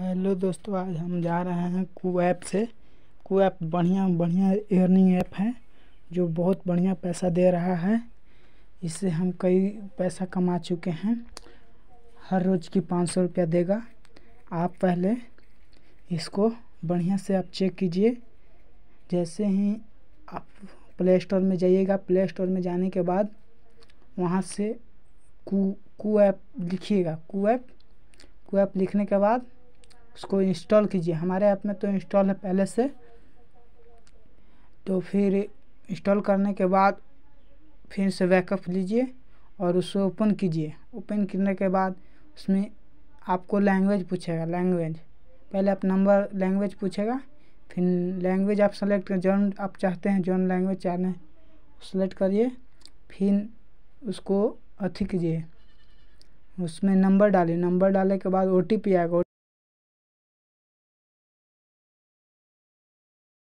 hello दोस्तों आज हम जा रहे हैं कू ऐप से कू ऐप बढ़िया बढ़िया एयरनिंग ऐप है जो बहुत बढ़िया पैसा दे रहा है इससे हम कई पैसा कमा चुके हैं हर रोज़ की पाँच सौ रुपया देगा आप पहले इसको बढ़िया से आप चेक कीजिए जैसे ही आप प्ले स्टोर में जाइएगा प्ले स्टोर में जाने के बाद वहाँ से कू कू ऐप लिखिएगा कू ऐप कू ऐप लिखने के बाद उसको इंस्टॉल कीजिए हमारे ऐप में तो इंस्टॉल है पहले से तो फिर इंस्टॉल करने के बाद फिर से बैकअप लीजिए और उसे ओपन कीजिए ओपन करने के बाद उसमें आपको लैंग्वेज पूछेगा लैंग्वेज पहले आप नंबर लैंग्वेज पूछेगा फिर लैंग्वेज आप सेलेक्ट कर जौन आप चाहते हैं जौन लैंग्वेज चाहें सेलेक्ट करिए फिर उसको अथी कीजिए उसमें नंबर डालिए नंबर डालने के बाद ओ आएगा